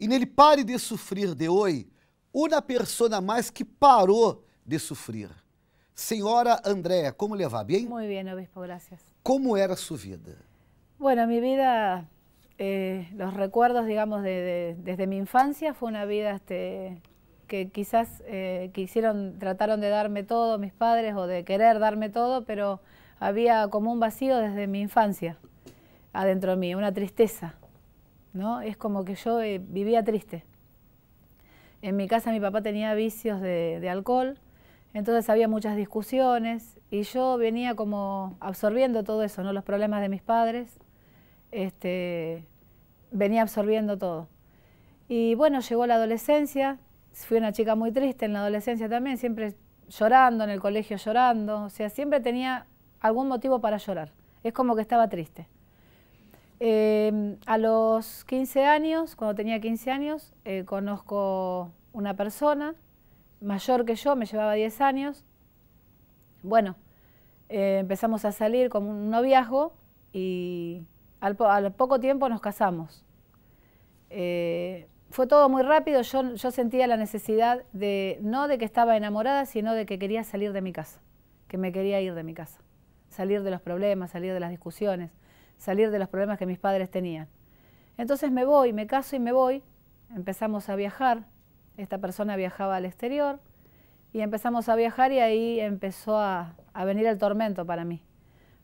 e nele pare de sufrir de hoy, una persona más que paró de sufrir. Señora Andrea, ¿cómo le va? ¿Bien? Muy bien, obispo, gracias. ¿Cómo era su vida? Bueno, mi vida, eh, los recuerdos, digamos, desde mi infancia fue una vida este, que quizás eh, quisieron, trataron de darme todo mis padres o de querer darme todo, pero había como un vacío desde mi infancia adentro de mí, una tristeza. Es como que yo eh, vivía triste. En mi casa mi papá tenía vicios de, alcohol, entonces había muchas discusiones y yo venía como absorbiendo todo eso, ¿no? Los problemas de mis padres, este, venía absorbiendo todo. Y bueno, llegó la adolescencia, fui una chica muy triste en la adolescencia también, siempre llorando, en el colegio llorando, o sea, siempre tenía algún motivo para llorar. Es como que estaba triste. Em, a los 15 años, cuando tenía 15 años, eh, conozco una persona mayor que yo, me llevaba 10 años. Bueno, eh, empezamos a salir como un noviazgo y al, poco tiempo nos casamos. Eh, fue todo muy rápido, yo, yo sentía la necesidad de, no de que estaba enamorada, sino de que quería salir de mi casa, que me quería ir de mi casa, salir de los problemas, salir de las discusiones salir de los problemas que mis padres tenían. Entonces me voy, me caso y me voy. Empezamos a viajar. Esta persona viajaba al exterior y empezamos a viajar y ahí empezó a, venir el tormento para mí.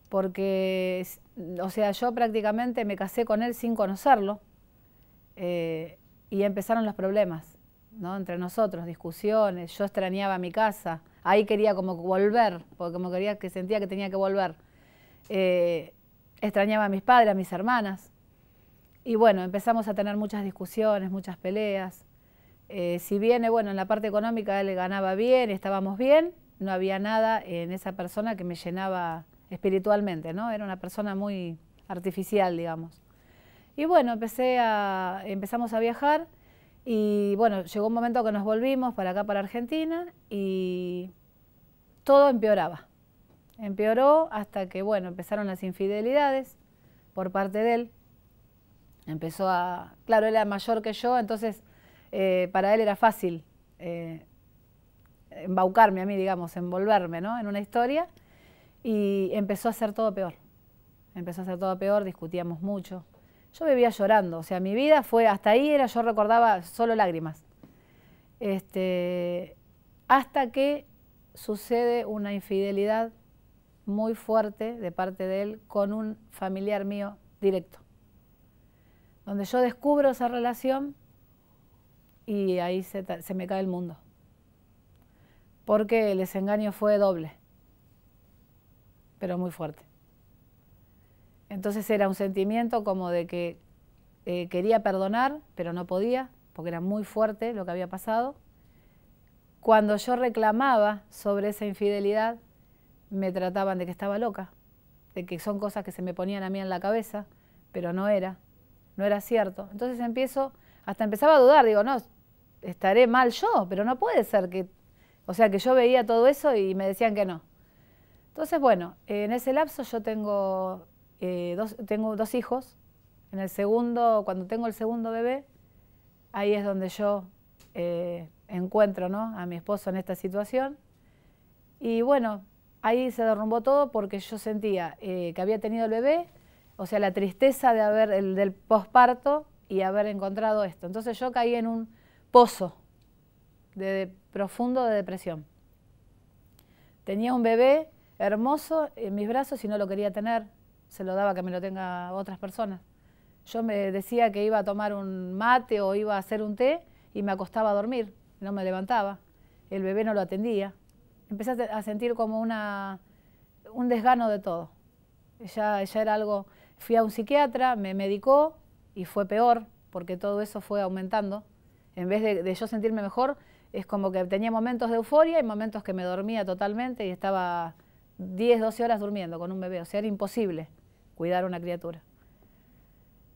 Porque, o sea, yo prácticamente me casé con él sin conocerlo eh, y empezaron los problemas, ¿no? Entre nosotros, discusiones, yo extrañaba mi casa, ahí quería como volver, porque como quería que sentía que tenía que volver. Eh, extrañaba a mis padres, a mis hermanas. Y bueno, empezamos a tener muchas discusiones, muchas peleas. Eh, si bien, eh, bueno, en la parte económica él ganaba bien, estábamos bien, no había nada en esa persona que me llenaba espiritualmente, ¿no? Era una persona muy artificial, digamos. Y bueno, empecé a, empezamos a viajar y bueno, llegó un momento que nos volvimos para acá, para Argentina, y todo empeoraba. Empeoró hasta que, bueno, empezaron las infidelidades por parte de él. Empezó a... Claro, él era mayor que yo, entonces eh, para él era fácil eh, embaucarme a mí, digamos, envolverme en una historia. Y empezó a ser todo peor. Empezó a ser todo peor, discutíamos mucho. Yo vivía llorando, o sea, mi vida fue, hasta ahí era, yo recordaba solo lágrimas. Este, hasta que sucede una infidelidad muy fuerte de parte de él con un familiar mío directo, donde yo descubro esa relación y ahí se, me cae el mundo, porque el desengaño fue doble, pero muy fuerte. Entonces era un sentimiento como de que eh, quería perdonar, pero no podía, porque era muy fuerte lo que había pasado. Cuando yo reclamaba sobre esa infidelidad, me trataban de que estaba loca, de que son cosas que se me ponían a mí en la cabeza, pero no era, no era cierto. Entonces empiezo, hasta empezaba a dudar, digo, no, estaré mal yo, pero no puede ser que, o sea, que yo veía todo eso y me decían que no. Entonces, bueno, en ese lapso yo tengo, eh, dos, tengo dos hijos. En el segundo, cuando tengo el segundo bebé, ahí es donde yo eh, encuentro a mi esposo en esta situación. Y bueno, ahí se derrumbó todo porque yo sentía eh, que había tenido el bebé, o sea, la tristeza de haber, el, del posparto y haber encontrado esto. Entonces yo caí en un pozo de, profundo de depresión. Tenía un bebé hermoso en mis brazos y no lo quería tener, se lo daba que me lo tenga otras personas. Yo me decía que iba a tomar un mate o iba a hacer un té y me acostaba a dormir, no me levantaba. El bebé no lo atendía empecé a sentir como un desgano de todo. Ya, era algo, fui a un psiquiatra, me medicó y fue peor porque todo eso fue aumentando. En vez de, yo sentirme mejor, es como que tenía momentos de euforia y momentos que me dormía totalmente y estaba 10, 12 horas durmiendo con un bebé. O sea, era imposible cuidar a una criatura.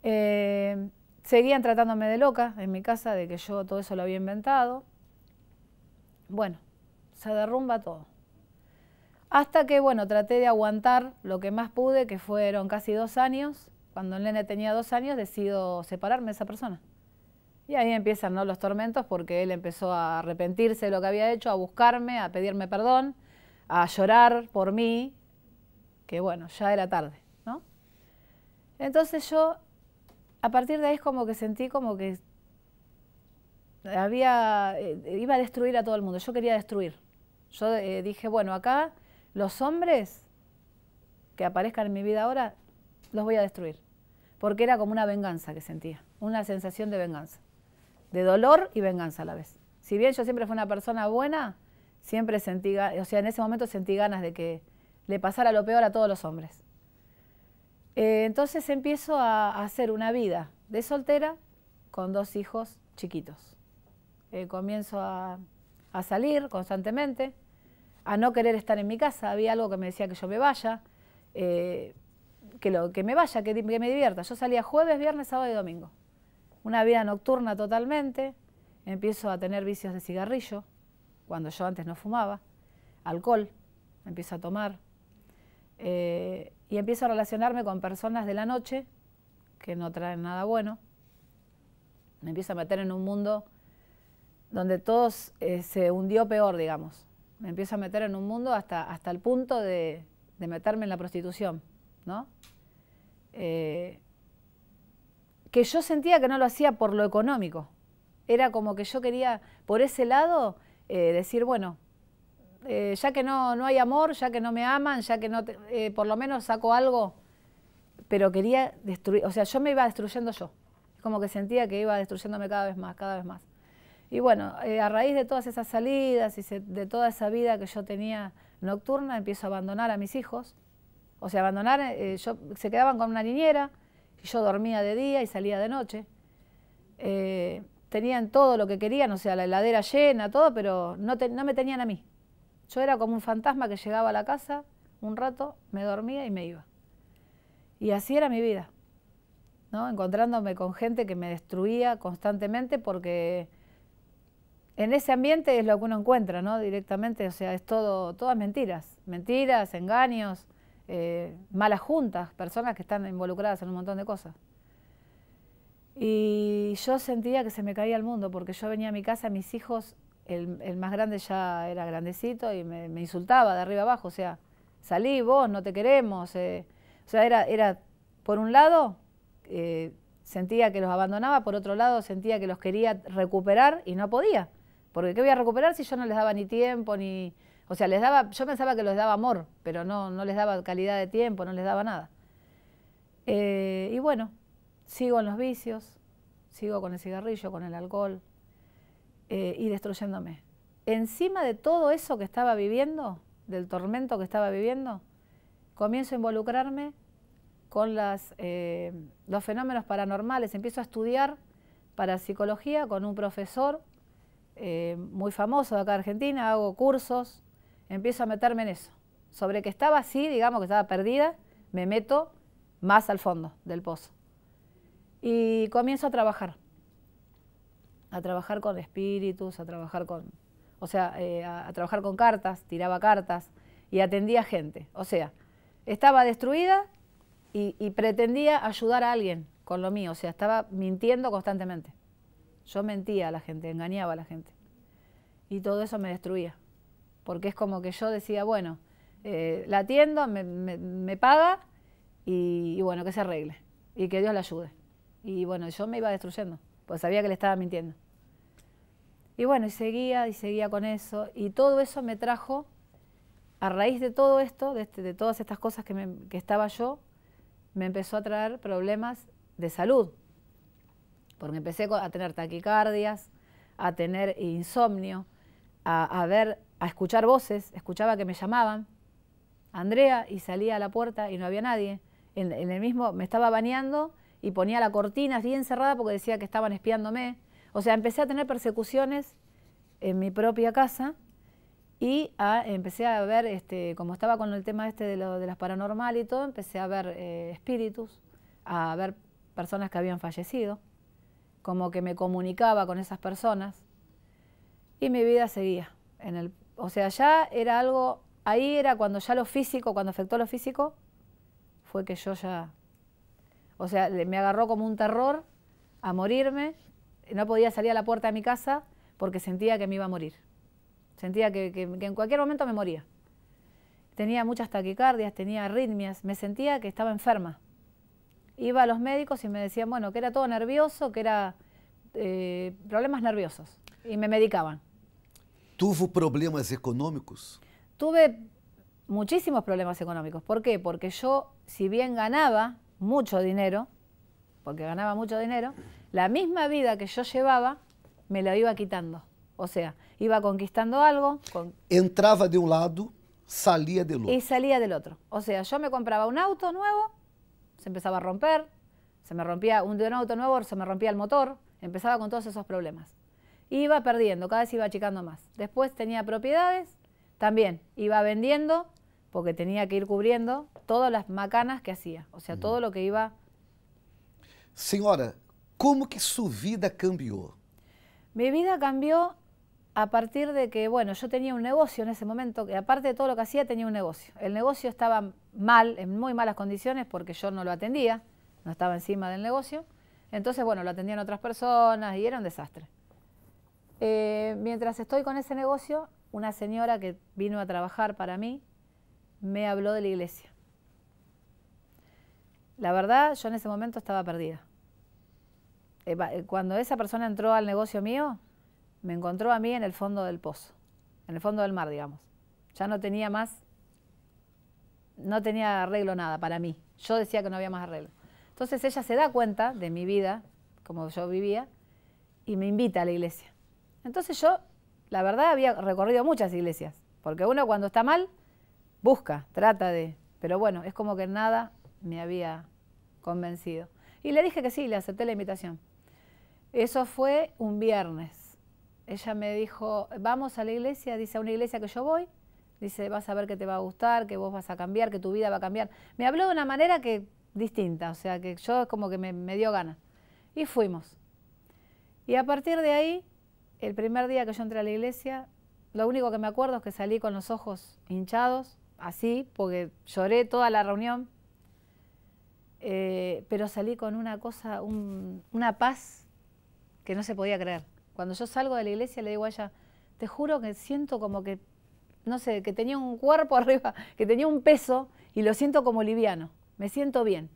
Eh, seguían tratándome de loca en mi casa, de que yo todo eso lo había inventado. Bueno, se derrumba todo. Hasta que, bueno, traté de aguantar lo que más pude, que fueron casi dos años. Cuando el nene tenía dos años, decido separarme de esa persona. Y ahí empiezan los tormentos porque él empezó a arrepentirse de lo que había hecho, a buscarme, a pedirme perdón, a llorar por mí, que bueno, ya era tarde, ¿no? Entonces yo, a partir de ahí como que sentí como que había, eh, iba a destruir a todo el mundo, yo quería destruir, yo eh, dije, bueno, acá los hombres que aparezcan en mi vida ahora, los voy a destruir. Porque era como una venganza que sentía, una sensación de venganza, de dolor y venganza a la vez. Si bien yo siempre fui una persona buena, siempre sentí, o sea, en ese momento sentí ganas de que le pasara lo peor a todos los hombres. Eh, entonces empiezo a, hacer una vida de soltera con dos hijos chiquitos. Eh, comienzo a salir constantemente, a no querer estar en mi casa. Había algo que me decía que yo me vaya, eh, que, que me vaya, que, me divierta. Yo salía jueves, viernes, sábado y domingo. Una vida nocturna totalmente. Empiezo a tener vicios de cigarrillo, cuando yo antes no fumaba. Alcohol, empiezo a tomar. Eh, y empiezo a relacionarme con personas de la noche que no traen nada bueno. Me empiezo a meter en un mundo donde todo eh, se hundió peor, digamos me empiezo a meter en un mundo hasta, hasta el punto de, meterme en la prostitución, ¿no? Eh, que yo sentía que no lo hacía por lo económico. Era como que yo quería, por ese lado, eh, decir, bueno, eh, ya que no, no hay amor, ya que no me aman, ya que no, por lo menos saco algo, pero quería destruir, o sea, yo me iba destruyendo yo. Es Como que sentía que iba destruyéndome cada vez más, cada vez más. Y bueno, eh, a raíz de todas esas salidas y de toda esa vida que yo tenía nocturna, empiezo a abandonar a mis hijos. O sea, abandonar, eh, eh, yo, se quedaban con una niñera y yo dormía de día y salía de noche. tenían todo lo que querían, o sea, la heladera llena, todo, pero no, no me tenían a mí. Yo era como un fantasma que llegaba a la casa un rato, me dormía y me iba. Y así era mi vida, ¿no? encontrándome con gente que me destruía constantemente porque en ese ambiente es lo que uno encuentra, ¿no? Directamente, o sea, es todo, todas mentiras, mentiras, engaños, eh, malas juntas, personas que están involucradas en un montón de cosas. Y yo sentía que se me caía el mundo, porque yo venía a mi casa, mis hijos, el, más grande ya era grandecito y me, insultaba de arriba abajo, o sea, salí, vos, no te queremos. Eh. O sea, era, era, por un lado, eh, sentía que los abandonaba, por otro lado, sentía que los quería recuperar y no podía. Porque ¿qué voy a recuperar si yo no les daba ni tiempo, ni... O sea, les daba, yo pensaba que les daba amor, pero no, no les daba calidad de tiempo, no les daba nada. Eh, y bueno, sigo en los vicios, sigo con el cigarrillo, con el alcohol eh, y destruyéndome. Encima de todo eso que estaba viviendo, del tormento que estaba viviendo, comienzo a involucrarme con eh, los fenómenos paranormales, empiezo a estudiar para psicología con un profesor eh, muy famoso acá en Argentina, hago cursos, empiezo a meterme en eso. Sobre que estaba así, digamos que estaba perdida, me meto más al fondo del pozo. Y comienzo a trabajar, a trabajar con espíritus, a trabajar con, o sea, eh, a, trabajar con cartas, tiraba cartas y atendía gente. O sea, estaba destruida y pretendía ayudar a alguien con lo mío, o sea, estaba mintiendo constantemente. Yo mentía a la gente, engañaba a la gente. Y todo eso me destruía. Porque es como que yo decía, bueno, eh, la atiendo, me, paga y, bueno, que se arregle. Y que Dios la ayude. Y bueno, yo me iba destruyendo, pues sabía que le estaba mintiendo. Y bueno, y seguía y seguía con eso. Y todo eso me trajo, a raíz de todo esto, de, este, todas estas cosas que, que estaba yo, me empezó a traer problemas de salud, porque empecé a tener taquicardias, a tener insomnio, a, ver, a escuchar voces, escuchaba que me llamaban, Andrea, y salía a la puerta y no había nadie. En, el mismo, me estaba bañando y ponía la cortina bien cerrada porque decía que estaban espiándome. O sea, empecé a tener persecuciones en mi propia casa y empecé a ver, este, como estaba con el tema este de, las paranormal y todo, empecé a ver eh, espíritus, a ver personas que habían fallecido como que me comunicaba con esas personas y mi vida seguía. En el, o sea, ya era algo, ahí era cuando ya lo físico, cuando afectó lo físico, fue que yo ya, o sea, me agarró como un terror a morirme, no podía salir a la puerta de mi casa porque sentía que me iba a morir, sentía que, que en cualquier momento me moría. Tenía muchas taquicardias, tenía arritmias, me sentía que estaba enferma iba a los médicos y me decían, bueno, que era todo nervioso, que era eh, problemas nerviosos. Y me medicaban. ¿Tuvo problemas económicos? Tuve muchísimos problemas económicos. ¿Por qué? Porque yo, si bien ganaba mucho dinero, porque ganaba mucho dinero, la misma vida que yo llevaba me la iba quitando. O sea, iba conquistando algo. Entraba de un lado, salía del otro. Y salía del otro. O sea, yo me compraba un auto nuevo se empezaba a romper, se me rompía un, de un auto nuevo, se me rompía el motor, empezaba con todos esos problemas. Iba perdiendo, cada vez iba achicando más. Después tenía propiedades, también iba vendiendo, porque tenía que ir cubriendo todas las macanas que hacía, o sea, todo lo que iba. Señora, ¿cómo que su vida cambió? Mi vida cambió a partir de que, bueno, yo tenía un negocio en ese momento, que aparte de todo lo que hacía, tenía un negocio. El negocio estaba mal, en muy malas condiciones, porque yo no lo atendía, no estaba encima del negocio. Entonces, bueno, lo atendían otras personas y era un desastre. Eh, mientras estoy con ese negocio, una señora que vino a trabajar para mí me habló de la iglesia. La verdad, yo en ese momento estaba perdida. Eh, cuando esa persona entró al negocio mío, me encontró a mí en el fondo del pozo, en el fondo del mar, digamos. Ya no tenía más, no tenía arreglo nada para mí. Yo decía que no había más arreglo. Entonces ella se da cuenta de mi vida, como yo vivía, y me invita a la iglesia. Entonces yo, la verdad, había recorrido muchas iglesias, porque uno cuando está mal, busca, trata de... Pero bueno, es como que nada me había convencido. Y le dije que sí, le acepté la invitación. Eso fue un viernes ella me dijo, vamos a la iglesia, dice, a una iglesia que yo voy, dice, vas a ver que te va a gustar, que vos vas a cambiar, que tu vida va a cambiar. Me habló de una manera que distinta, o sea, que yo como que me, dio ganas. Y fuimos. Y a partir de ahí, el primer día que yo entré a la iglesia, lo único que me acuerdo es que salí con los ojos hinchados, así, porque lloré toda la reunión, eh, pero salí con una cosa, una paz que no se podía creer. Cuando yo salgo de la iglesia le digo a ella, te juro que siento como que, no sé, que tenía un cuerpo arriba, que tenía un peso y lo siento como liviano, me siento bien.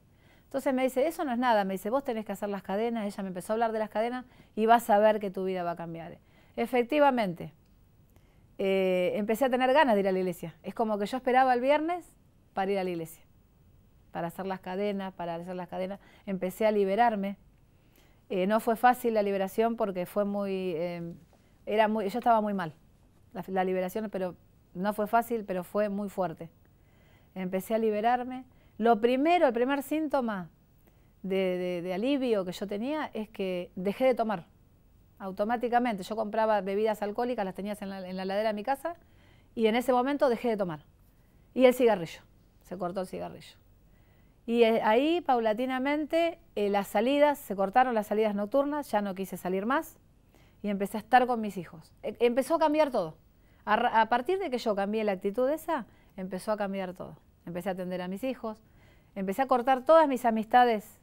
Entonces me dice, eso no es nada, me dice, vos tenés que hacer las cadenas, ella me empezó a hablar de las cadenas y vas a ver que tu vida va a cambiar. Efectivamente, eh, empecé a tener ganas de ir a la iglesia. Es como que yo esperaba el viernes para ir a la iglesia, para hacer las cadenas, para hacer las cadenas. Empecé a liberarme eh, no fue fácil la liberación porque fue muy, eh, era muy, yo estaba muy mal, la, liberación, pero no fue fácil, pero fue muy fuerte. Empecé a liberarme. Lo primero, el primer síntoma de, alivio que yo tenía es que dejé de tomar automáticamente. Yo compraba bebidas alcohólicas, las tenías en la, en la ladera de mi casa, y en ese momento dejé de tomar. Y el cigarrillo, se cortó el cigarrillo. Y eh, ahí, paulatinamente, eh, las salidas, se cortaron las salidas nocturnas, ya no quise salir más y empecé a estar con mis hijos. E, empezó a cambiar todo. A, partir de que yo cambié la actitud esa, empezó a cambiar todo. Empecé a atender a mis hijos, empecé a cortar todas mis amistades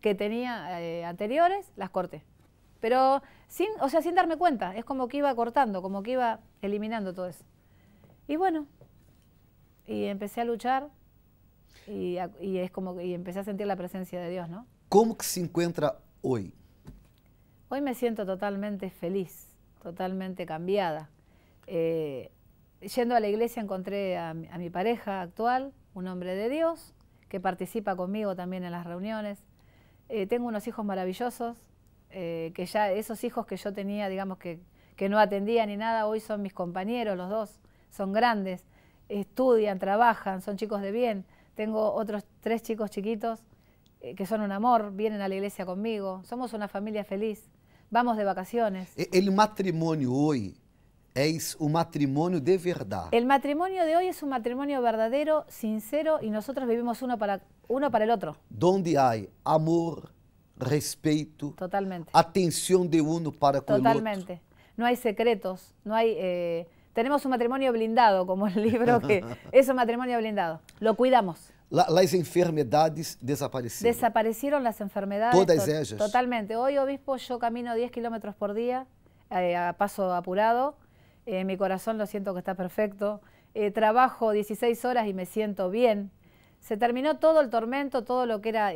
que tenía eh, anteriores, las corté. Pero sin, o sea, sin darme cuenta, es como que iba cortando, como que iba eliminando todo eso. Y bueno, y empecé a luchar y, es como y empecé a sentir la presencia de Dios, ¿no? ¿Cómo se encuentra hoy? Hoy me siento totalmente feliz, totalmente cambiada. Eh, yendo a la iglesia encontré a, mi pareja actual, un hombre de Dios, que participa conmigo también en las reuniones. Eh, tengo unos hijos maravillosos, eh, que ya esos hijos que yo tenía, digamos, que, que no atendía ni nada, hoy son mis compañeros, los dos, son grandes, estudian, trabajan, son chicos de bien. Tengo otros tres chicos chiquitos eh, que son un amor, vienen a la iglesia conmigo. Somos una familia feliz. Vamos de vacaciones. E-, el matrimonio hoy es un matrimonio de verdad. El matrimonio de hoy es un matrimonio verdadero, sincero y nosotros vivimos uno para, uno para el otro. Donde hay amor, respeto, atención de uno para con el otro. Totalmente. No hay secretos, no hay... Eh, tenemos un matrimonio blindado, como el libro que es un matrimonio blindado. Lo cuidamos. La, las enfermedades desaparecieron. Desaparecieron las enfermedades. Todas Totalmente. Hoy, obispo, yo camino 10 kilómetros por día eh, a paso apurado. Eh, mi corazón lo siento que está perfecto. Eh, trabajo 16 horas y me siento bien. Se terminó todo el tormento, todo lo que era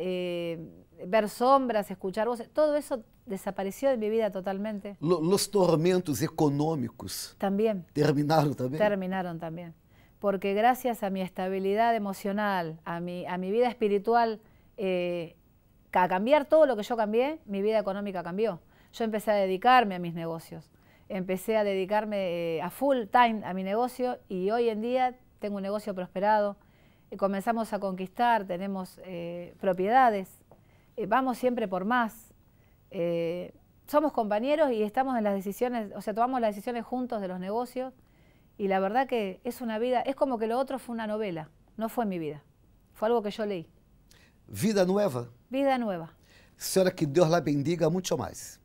ver sombras, escuchar voces, todo eso desapareció de mi vida totalmente. los tormentos económicos. También. Terminaron también. Terminaron también. Porque gracias a mi estabilidad emocional, a mi, a mi vida espiritual, eh, a cambiar todo lo que yo cambié, mi vida económica cambió. Yo empecé a dedicarme a mis negocios. Empecé a dedicarme eh, a full time a mi negocio y hoy en día tengo un negocio prosperado. Eh, comenzamos a conquistar, tenemos propiedades, vamos siempre por más eh, somos compañeros y estamos en las decisiones, o sea, tomamos las decisiones juntos de los negocios y la verdad que es una vida, es como que lo otro fue una novela, no fue mi vida, fue algo que yo leí. Vida nueva. Vida nueva. señora que Dios la bendiga mucho más